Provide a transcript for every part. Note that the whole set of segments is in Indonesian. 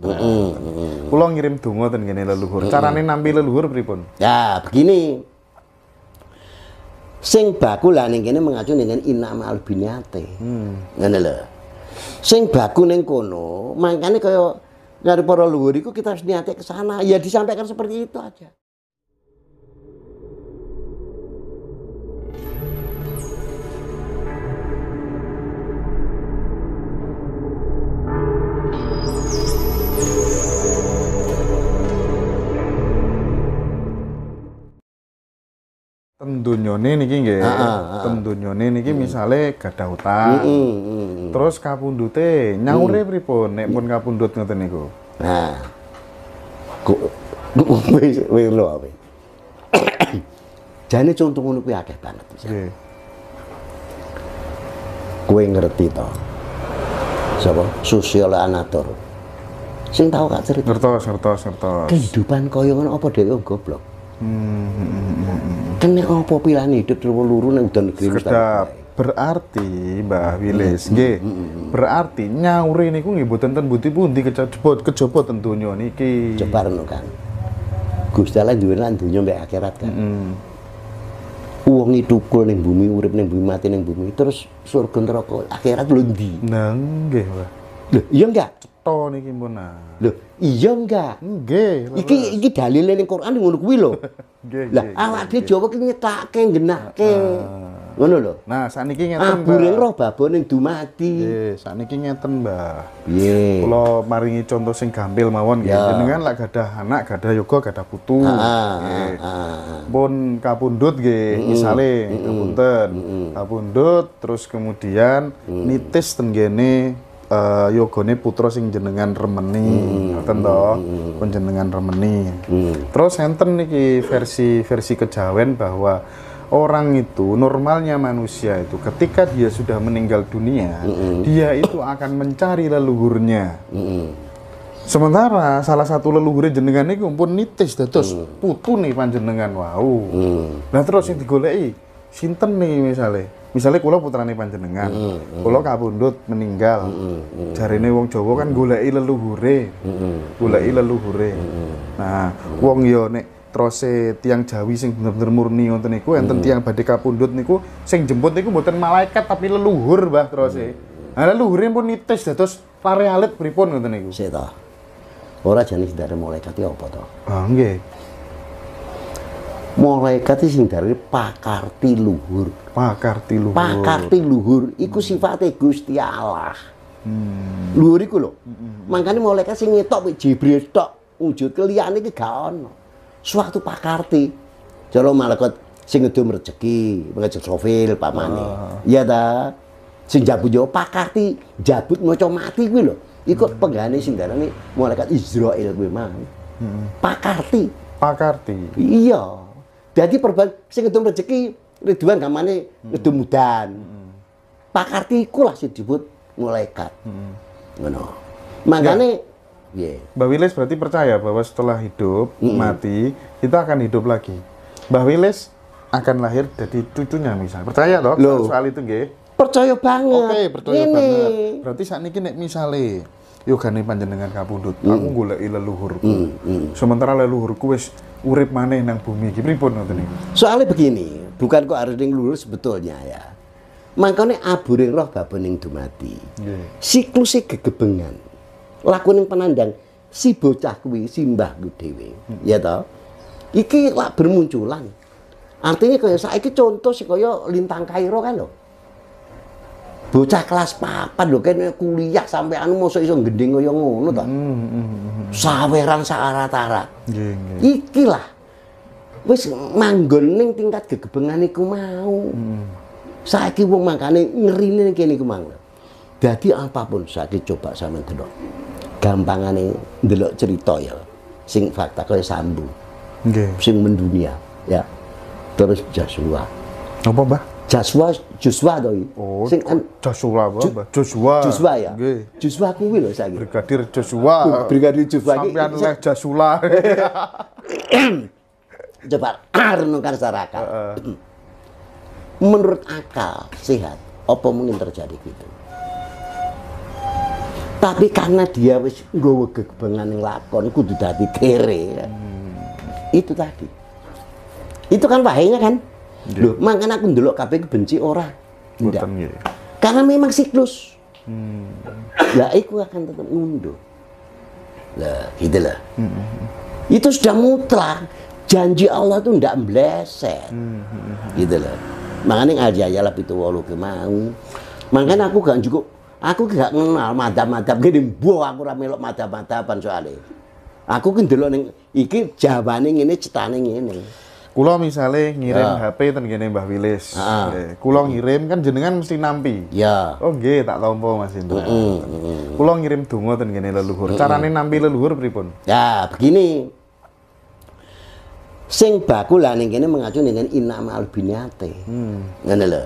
Nah, mm Kulo ngirim donga ten kene leluhur. Mm Carane nampi leluhur pripun? Ya, begini. Sing baku lah ning kene mengacu dengan inama albiniate. Hmm. Ngene lho. Sing baku ning kono, mangkane kaya dari para luhur iku kita harus niate ke sana. Ya disampaikan seperti itu aja. tendunyone niki nggih. Tendunyone niki misale gadah utang. Terus kapundute, nyaure mm. pripun nek pun kapundut ngoten niku? Nah. Wis wis lho ape. Jane contoh ngono kuwi akeh banget. Nggih. Kowe ngerti to? Sapa? Sosial anator. Sing tau gak cerita. Ngertos, ngertos, ngertos. Kehidupan kaya ngono apa dhewe oh, goblok? Hmm. Kan nek opo pilihan hidup terus luru nang udan negeri sedap Berarti Mbah hmm, Wilis, hmm, nggih. Hmm, berarti nyaure niku nggih mboten ten buti pundi kejebot kejaba tentunya donya niki. Jebar no kan. Gusti Allah duwe lan donya mbek akhirat kan. uang Wong dukul ning bumi, urip ning bumi, mati ning bumi, terus surga neraka akhirat lho ndi? Nah, nggih, Mbah. Lho, iya enggak? Cetho niki mbon. Lho, Iya enggak? Nggih. Iki iki dalile ning Quran ngono kuwi lho. Nggih. Lah awak dhewe Jawa ki nyetakke ngenahke. Ah. Ngono lho. Nah, sakniki ngeten, ah, Mbah. Aburing roh babon ning dumati. Nggih, sakniki ngeten, Mbah. Piye? Kula maringi contoh sing gampil mawon nggih. Ya. Jenengan lak gadah anak, gadah yoga, gadah putu. Heeh. Ah, Pun kapundhut nggih, misale, kapunten. Kapundhut terus kemudian mm. nitis tengene uh, yogone putra sing jenengan remeni, hmm, hmm, ngoten hmm. to. Hmm. hmm jenengan remeni. Hmm. Terus enten niki versi versi kejawen bahwa orang itu normalnya manusia itu ketika dia sudah meninggal dunia -hmm. dia itu akan mencari leluhurnya -hmm. sementara salah satu leluhur jenengan ini pun nitis terus -hmm. putu nih panjenengan wow -hmm. nah terus yang digolei sinten nih misalnya misalnya kulo putrane panjenengan mm, mm. kulo kabundut meninggal mm, mm, mm, mm. wong Jowo kan gula goleki leluhure mm, goleki leluhure mm, nah wong yo nek trose tiang Jawi sing bener-bener murni wonten niku enten mm. tiang badhe kapundhut niku sing jemput niku mboten malaikat tapi leluhur Mbah trose. Mm. Nah, leluhure pun nitis dados lare alit pripun ngoten niku. Sik ta. Ora jane tidak malaikat ya apa to? Ah nggih malaikat sing dari pakarti luhur pakarti luhur pakarti luhur iku hmm. sifatnya Gusti Allah hmm. luhur iku lho hmm. hmm, hmm. makanya malaikat sing ngetok Jibril tok wujud kelian iki gak ono suatu pakarti jalo malaikat sing ngedum rezeki ngejek sofil pamane ah. iya ta sing jabut yo pakarti jabut maca mati gue loh. iku hmm. penggane sing darani malaikat Israil kuwi mang hmm. pakarti pakarti iya jadi perban sing ngedum rezeki Ridwan kamane ngedum hmm. mudan. Hmm. Pakarti iku lah sing disebut malaikat. Hmm. Ngono. Makane yeah. Mbak Wilis berarti percaya bahwa setelah hidup -hmm. mati kita akan hidup lagi. Mbak Wilis akan lahir dari cucunya misalnya. Percaya toh soal itu nggih? Percaya banget. Oke, okay, percaya Ini. banget. Berarti saat ini nek misale yo gane panjenengan kabundut, mm. aku hmm. gula leluhurku. Mm. Mm. Sementara leluhurku wis urip mana yang bumi iki pripun ngoten niku? Soale begini, bukan kok harus ning lurus sebetulnya ya. Makane aburing roh babening dumati. Yeah. Siklusé gegebengan. Lakuning penandang si bocah kuwi simbah mbah dhewe. Hmm. Ya toh? Iki lak bermunculan. Artinya kaya saiki contoh sing kaya lintang Kairo kan lho bocah kelas papan lho kene kuliah sampai anu mau iso gending kaya ngono ta. Mm, mm, mm. Saweran saaratara Nggih, nggih. Ikilah wis manggon ning tingkat gegebengan iku mau. Mm. Saiki wong makane ngerine kene iku mang. Dadi apapun saiki coba sama delok. Gampangane delok cerita ya. Sing fakta kaya sambu. Nggih. Sing mendunia ya. Terus jasua Apa, Mbah? Joshua Joshua to Oh. Sing an, Joshua apa? Joshua. Joshua ya. Nggih. Joshua kuwi lho saiki. Brigadir Joshua. Oh, Brigadir Joshua iki. Sampeyan leh Joshua. Coba renungkan secara akal. Uh. Menurut akal sehat, apa mungkin terjadi gitu? Tapi karena dia wis nggawa gegebengan ning lakon kudu dadi kere. Ya. Hmm. Itu tadi. Itu kan bahayanya kan? Loh, iya. mangkane aku ndelok kabeh kebenci orang Tidak. Iya. Karena memang siklus. Hmm. Lah iku akan tetap mundur. Lah, gitu lah. Hmm. Itu sudah mutlak janji Allah itu ndak meleset Hmm. Gitu lah. Makanya aja lah itu walau kemau. Makanya aku gak cukup aku gak kenal madam-madam gini buah aku rame mata madam apa soalnya aku kan dulu jawabannya ini jawabannya ini cetane ini Kulo misalnya ngirim ya. HP gini Mbah Wilis. ah. Kulo ngirim kan jenengan mesti nampi. Ya. Oh gak, tak apa Mas Indra. Heeh. Kulo ngirim donga gini leluhur. Carane nampi leluhur pripun? Ya, begini. Sing baku lah neng mengacu dengan inamal binate. Hmm. Ngene lho.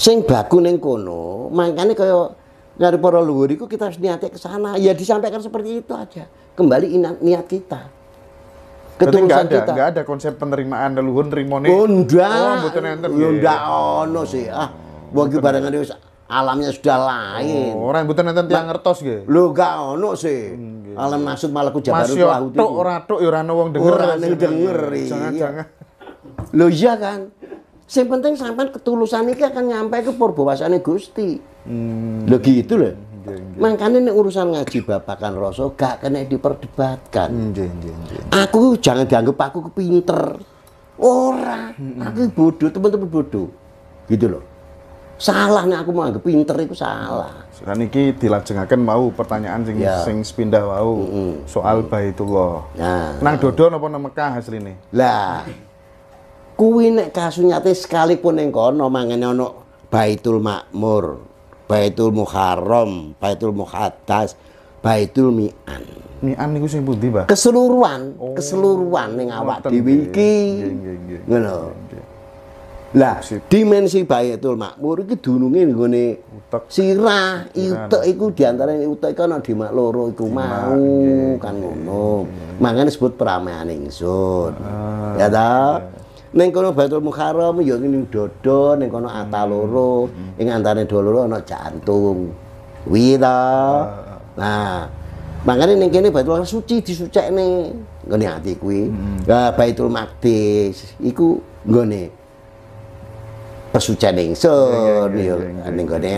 Sing baku ning kono, makanya kalau dari para kita harus niatnya ke sana. Ya disampaikan seperti itu aja. Kembali niat kita ketulusan ada, kita. Enggak ada konsep penerimaan leluhur nerimone. Oh, ndak. Oh, mboten enten. Yo ndak iya. ono sih. Ah, bagi barengan wis alamnya sudah lain. Oh, yang mboten nonton tiyang ngertos nggih. Lo gak ono sih. Hmm, Alam maksud malah ku Jabar Mas, Pelaut. Tok ora tok ya ora ono denger. denger. Iya. Jangan-jangan. Lho iya kan. Sing penting sampai ketulusan iki akan nyampe ke purbawasane Gusti. Hmm. Lho gitu lho. Makanya ini urusan ngaji bapak kan rasa gak kena diperdebatkan. Nggih, nggih, nggih. Aku jangan dianggap aku kepinter. Ora, aku bodoh, teman-teman bodoh. Gitu loh. Salah nih aku menganggap pinter itu salah. Sekarang ini dilajengakan mau pertanyaan sing ya. sing pindah mau -hmm. soal Baitullah. Nah, nang dodo napa nang Mekah ini. Lah. Kuwi nek kasunyate sekalipun ning kono mangane ana Baitul Makmur. Baitul Muharram, Baitul Muhaddas, Baitul Mi'an. Mi'an niku sing pundi, Pak? Keseluruhan, oh, keseluruhan ning awak dhewe iki. Ngono. Lah, dimensi Baitul Makmur iki dununge nggone sirah, utek iku diantara utek iku ana mak loro iku mau kan ngono. Mangane disebut peramaian ingsun. Ah, ya ta? Iya. Neng kono Baitul Mukharam ya ning dodo, ning kono Ataloro hmm. loro, hmm. ing antane dua ana jantung. Kuwi ah. Nah, makane ning kene Baitul Mukharam suci disucekne nggone ati kuwi. Hmm. Lah Baitul Maqdis iku nggone pesucian ingsun ya ning gone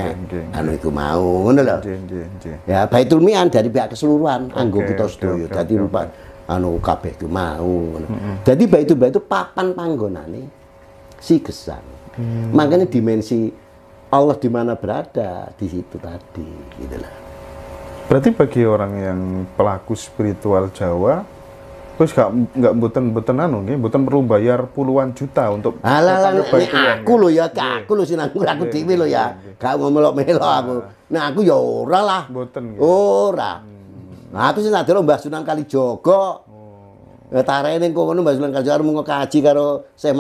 anu iku mau ngono lho. Iya, iya, iya, ya Baitul Mian dari pihak keseluruhan anggota kita sedoyo dadi lupa anu kabeh itu mau Mm -hmm. baik itu baik itu papan nih si kesan, Mm. Makanya dimensi Allah di mana berada di situ tadi gitu lah. Berarti bagi orang yang pelaku spiritual Jawa terus gak nggak buten buten anu nih buten perlu bayar puluhan juta untuk Alah, aku lo ya ke aku lo sinangku aku dhewe lo ya gak melok melok aku nah aku ya ora lah buten ora hmm. Nah, aku sih tak delok Mbah Sunan Kalijogo, Oh. Ya tarene engko Mbah Sunan Kalijaga mung oh. ya, kaji karo Syekh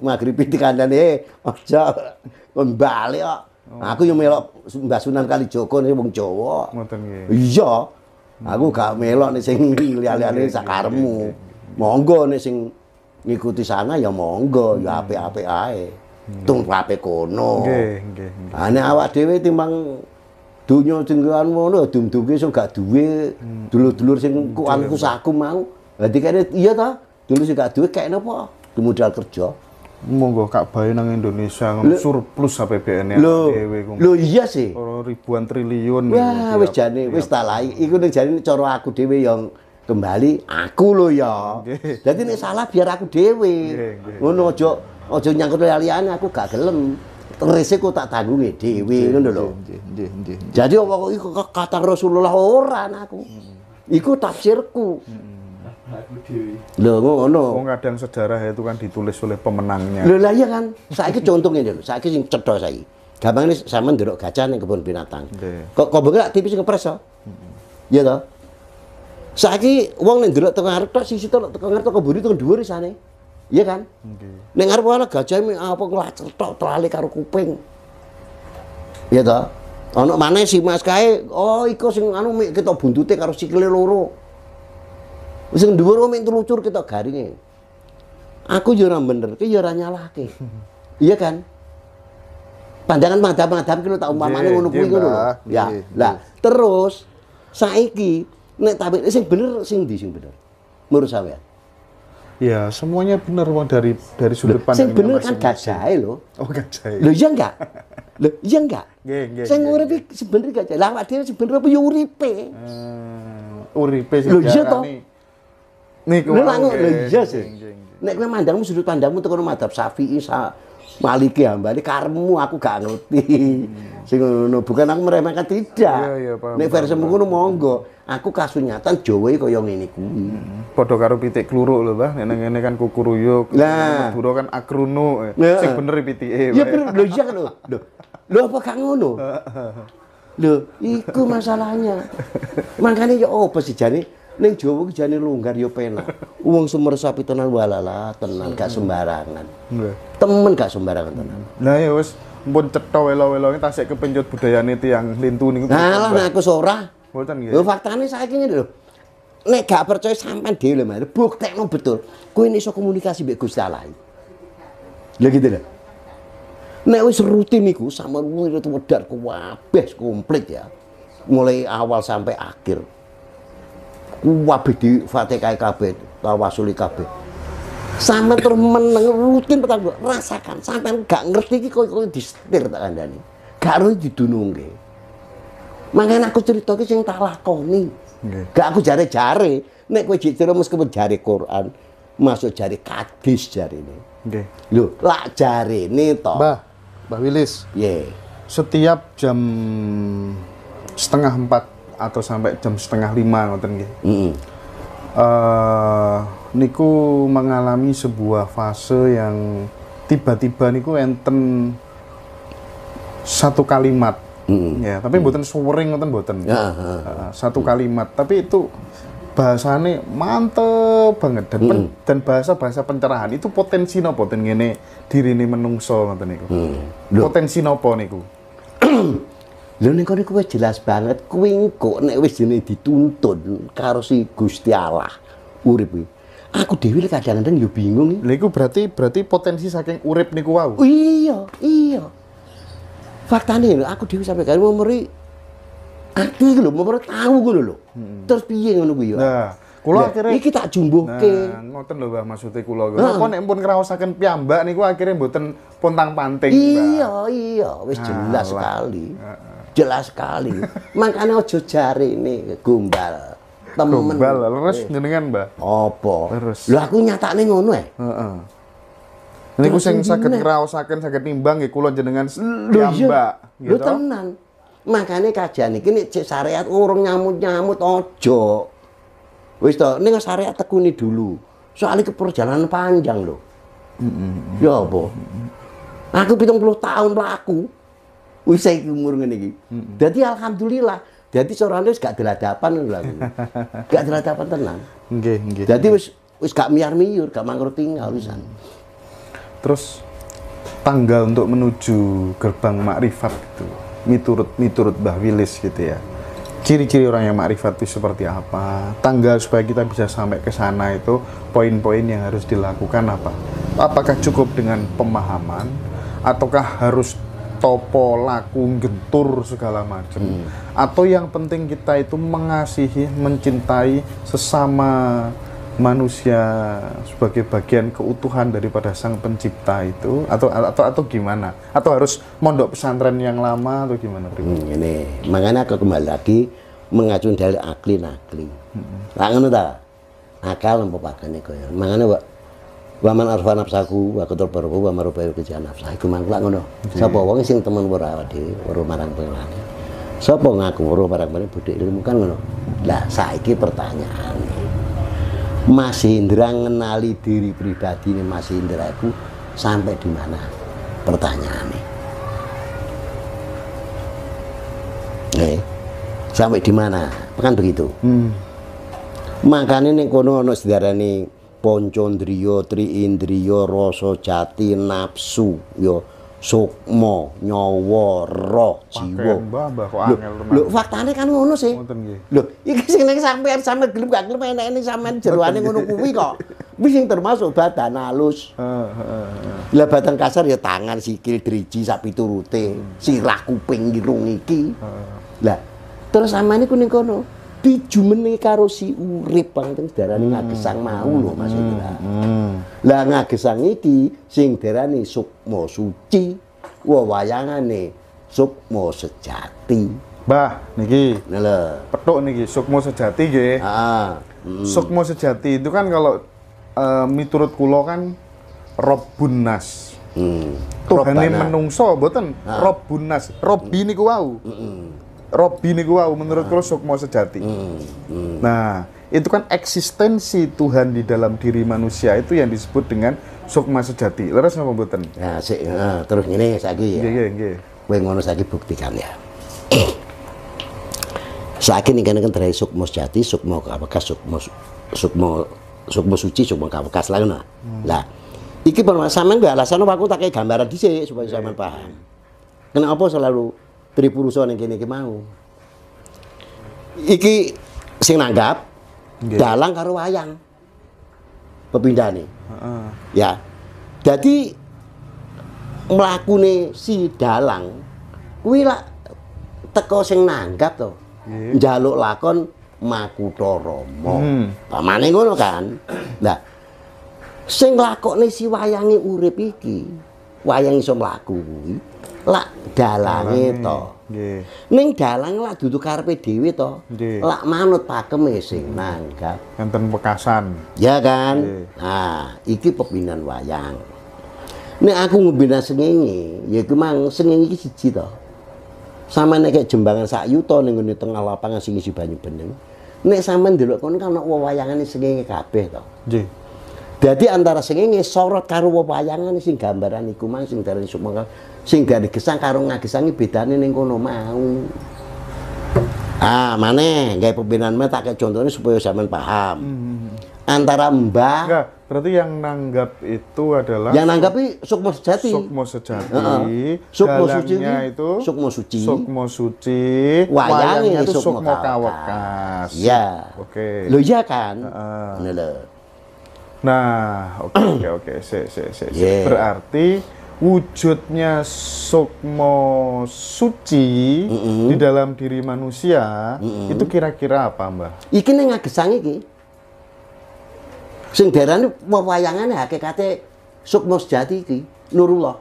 Maghribi dikandani oh kon kembali kok. Nah, aku yo melok Mbah Sunan Kalijogo ini wong Jawa. Ngoten Iya. Hmm. Aku gak melok nek sing lihat liyane sakarmu, Monggo nih sing ngikuti sana ya monggo, ya ape hmm. ape ae. Hmm. Tung ape kono. Nggih, nggih. Nah, awak dhewe timbang Dunya cengkelan ngono dum-dumke hmm. hmm, iya sing gak duwe dulu sih sing kuanku saku mau. Dadi kene iya ta? Dulu sih gak duwe kayaknya apa? Dimodal kerja. Monggo Kak Bayi nang Indonesia surplus APBN-nya lo Lho iya sih. ribuan triliun. Wah iya, wes iya, jani, wes tak lagi. Iku ning jane cara aku dewe yang kembali aku lo ya. Dadi nek salah biar aku dewe. Ngono aja aja nyangkut liyane aku gak gelem risiko tak tanggung ya dewi itu loh, Jadi apa kok kata Rasulullah orang aku. Hmm. Iku tafsirku. Hmm. Lho ngono. Wong kadang sejarah itu kan ditulis oleh pemenangnya. Lho lah iya kan. Saiki contoh ini lho, saiki sing cedha saiki. Gampang ini sama ndelok gajah ning kebun binatang. Kok kok bengak tipis ngepres to? Hmm. Iya to? Saiki wong nek ndelok tengah arep tok sisi tok tengah arep tok itu tengah dhuwur isane. Iya kan? Okay. Ning arep ana gajah apa nglacer tau telali karo kuping. Iya ta? Ana mana si Mas kae, oh iko sing anu mik ketok buntute karo sikile loro. Wis dhuwur mik telucur kita garinge. Aku yo ora bener, ki yo ora nyalahke. Iya kan? Pandangan madhab-madhab ki tak umpamane ngono kuwi ngono Ya. Lah, terus saiki nek tabik sing bener sing ndi sing bener? Menurut sampean? Ya, semuanya benar wong dari dari sudut pandang. Sing bener kan gajahe lho. Oh, gajahe. Lho iya enggak? Lho iya enggak? Nggih, nggih. Sing urip iki sebenere gajahe. Lah awake dhewe sebenere apa ya uripe? Hmm, uripe sing Lho iya to. Niku. Lho iya sih. Nek kowe mandangmu sudut pandangmu tekan madhab Syafi'i, maliki ini karmu aku gak ngerti. Hmm. Sing ngono bukan aku meremehkan tidak. Iya iya paham. Nek versi ngono monggo. Aku kasunyatan Jawa kaya ngene kuwi. ini hmm. Padha karo pitik kluruk lho, Bah. Nek ngene kan kukuruyuk, nah. kan akruno. Eh. Sing bener pitike. Ya bener lho iya kan lho. Lho apa gak ngono? Lho, iku masalahnya. Makanya ya apa sih jane Neng Jawa ki jane longgar yo ya penak. Wong sumber sapi tenan walala tenan gak sembarangan. Temen gak sembarangan tenan. Nah ya wis mpun cetha welo-welonge tasik kepencut budayane tiyang lintu niku. Nah, lah aku ora. Mboten nggih. Lho faktane saiki ngene lho. nek gak percaya sampean dhewe lho bukti Buktekno betul. Kowe iso komunikasi mbek Gusti Allah. Ya gitu lah. Nek wis rutin niku sama wong wedar kabeh komplit ya. Mulai awal sampai akhir kuwabih di Fatihah KB, tawasuli kb sama terus meneng rutin petang rasakan. Sampai gak ngerti iki koyo di setir tak nih. Gak ro didunungke. Makanya aku cerita iki yang tak lakoni. Gak aku jari jare Nek kowe jek meskipun jari Quran, masuk jari kadis jari ini. Nggih. Lho, lak jari ini toh. Mbah, Mbah Wilis. Ye. Yeah. Setiap jam setengah empat atau sampai jam setengah lima ngoten nggih. Mm -hmm. uh, niku mengalami sebuah fase yang tiba-tiba niku enten satu kalimat Mm. Ya, tapi mm. boten suwering ngoten boten. Ya, uh, satu mm. kalimat, tapi itu bahasane mantep banget dan mm. pen, dan bahasa-bahasa pencerahan itu potensi nopo ten ngene dirine menungso ngoten niku. Mm. Potensi nopo niku. Lho ning kene kuwi jelas banget kuwi engko nek wis dene dituntun karo si Gusti Allah urip kuwi. Aku dhewe kadang-kadang yo bingung. Lha iku berarti berarti potensi saking urip niku wau. Oh, iya, iya. Faktane lho aku dhewe sampe karo memori ati lho, memori tahu ngono lho. Hmm. Terus piye ngono kuwi yo. Nah. Kula akhirnya iki tak jumbuhke. Nah, ngoten lho Mbah maksude kula. Kok nek pun ngraosaken piyambak niku akhirnya mboten pontang-panting. Iya, iya, wis jelas sekali. Nah jelas sekali. Makanya ojo jari ini gumbal Temen. Gombal, leres eh. jenengan, Mbak. Apa? Leres. lu aku nih ngono ya. Heeh. Ini ku sing saged sakit sakit nimbang ya kulon jenengan piyambak gitu. Lho tenan. makanya kajian ini nek syariat oh, urung nyamut-nyamut ojo. Wis to, ini syariat tekuni dulu. Soalnya keperjalanan panjang loh. Mm -hmm. Ya apa? Aku 70 tahun mlaku usai umur ngene iki. Dadi alhamdulillah. jadi seorang halus gak deladapan lho aku. Gak deladapan tenan. Nggih, nggih. Dadi wis wis gak miyar-miyur, gak mangkrut tinggal wisan. Terus tangga untuk menuju gerbang makrifat itu, Miturut miturut Mbah Wilis gitu ya. Ciri-ciri orang yang makrifat itu seperti apa? Tangga supaya kita bisa sampai ke sana itu poin-poin yang harus dilakukan apa? Apakah cukup dengan pemahaman ataukah harus topo laku gentur segala macam hmm. atau yang penting kita itu mengasihi mencintai sesama manusia sebagai bagian keutuhan daripada sang pencipta itu atau atau atau gimana atau harus mondok pesantren yang lama atau gimana hmm, ini makanya aku kembali lagi mengacu dari akli nakli hmm. tak ngono akal apa pakane koyo makanya Waman arfa nafsaku wa kotor barbu wa marubai kerja nafsa iku mangklak ngono. Iya. Sapa wong sing temen wara wadi, waru marang pengelane. Sapa ngaku waru marang pengelane budi ilmu kan ngono. Lah saiki pertanyaan. Mas indra ngenali diri pribadi ini Mas indra aku sampai di mana ini. Eh, sampai di mana? Kan begitu. Hmm. Makanya ini kono ono nih tri indrio rasa jati nafsu ya sukmo nyawa roh jiwa lho faktane kan ngono sih lho iki sing ning sampean sampean gelem gak gelem enek-enek sampean jeroane ngono kuwi kok kuwi sing termasuk badan halus lah badan kasar ya tangan sikil driji sapi turute hmm. sirah kuping irung iki lah terus sampean ini ning kono dijumeni karo si urip penting darani ngagesang hmm. mau lho Mas Indra. Hmm. Hmm. Lah ngagesang iki sing darani sukma suci wewayangane sukma sejati. Bah niki. Nah, lho. Petuk niki sukma sejati nggih. Heeh. Hmm. Sukma sejati itu kan kalau uh, miturut kula kan robunas, Nas. Hmm. Tuhane menungso mboten Robun Nas. Robi niku wau. Heeh. Robi niku wau menurut kula ah. sukma sejati. Hmm. Hmm. Nah, itu kan eksistensi Tuhan di dalam diri manusia itu yang disebut dengan sukma sejati. Leres apa mboten? Ya sik nah, terus ngene saiki ya. Nggih, nggih, nggih. Kowe ngono saiki buktikan ya. saiki kene kan dari sukma sejati, sukma kabekas, sukma sukma sukma suci, sukma kabekas lah ngono. Hmm. Lah, iki permasalahan gak? alasan aku tak kayak gambaran dhisik supaya sampean paham. Kenapa selalu tripurusa ning kene iki mau. Iki sing nanggap Gini. dalang karo wayang. pepindah nih, Uh. Ya. jadi mlakune si dalang kuwi lak teko sing nanggap to. jaluk lakon Makutha Rama. Hmm. Pamane ngono kan. Nah, sing lakokne si wayange urip iki, wayang iso mlaku kuwi lak dalange to. Nggih. Ning dalang lak dudu karepe dhewe to. Lak manut pakeme sing nanggap. Enten pekasan. Ya kan? Nggih. Nah, iki pepindhan wayang. Nek aku ngebina sengenge, ya iku mang sengenge iki siji to. Sama nek kayak jembangan sak yuto ning ngene tengah lapangan sing isi banyu bening. Nek sampean ndelok kon kan ana wewayangane sengenge kabeh to. Nggih. Jadi antara ini sorot karo wayangan sing gambaran iku mang sing dari sumengkel sing dari gesang karo ngagesangi bedane ning kono mau. Ah, mana? gawe pembinaan mah tak contohnya supaya zaman paham. Hmm, hmm, hmm. Antara mbak. Enggak, berarti yang nanggap itu adalah Yang nanggapi sukmo sejati. Sukmo sejati. -huh. Sukmo suci itu sukmo suci. Sukmo suci. Wayangnya itu sukmo kawakas. Ya. Oke. Okay. Lo iya kan? Uh -huh. Nah, oke okay, oke okay, oke. Okay. Se, se, se, yeah. Berarti wujudnya sukmo suci mm -hmm. di dalam diri manusia mm -hmm. itu kira-kira apa, Mbah? Iki ning agesang iki. Sing diarani wewayangane hakikate sukmo sejati iki, Nurullah.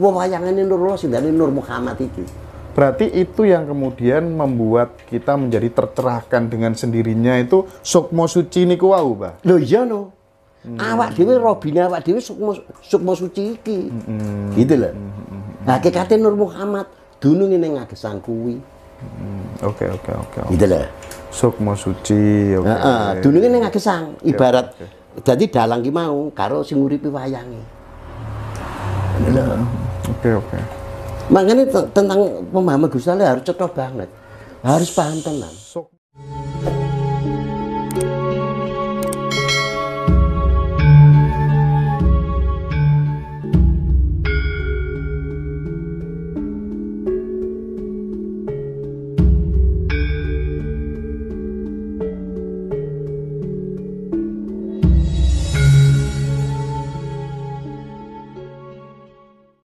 ini Nurullah sing dari Nur Muhammad iki. Berarti itu yang kemudian membuat kita menjadi tercerahkan dengan sendirinya itu sukmo suci niku wau, Mbah. Lho iya no. Hmm. Awak Dewi robine awak Dewi sukmo sukmo suci iki. Hmm. Gitu loh. Hmm. hmm, hmm, hmm. Nah, hakikate Nur Muhammad dunung ning ngagesan kuwi. Oke oke oke. Gitu loh. Sukmo suci. oke. okay, uh, okay. ibarat okay, dalang ki mau karo sing nguripi wayange. Gitu Oke oke. Makanya tentang pemahaman Gus harus cocok banget. Harus paham tenan.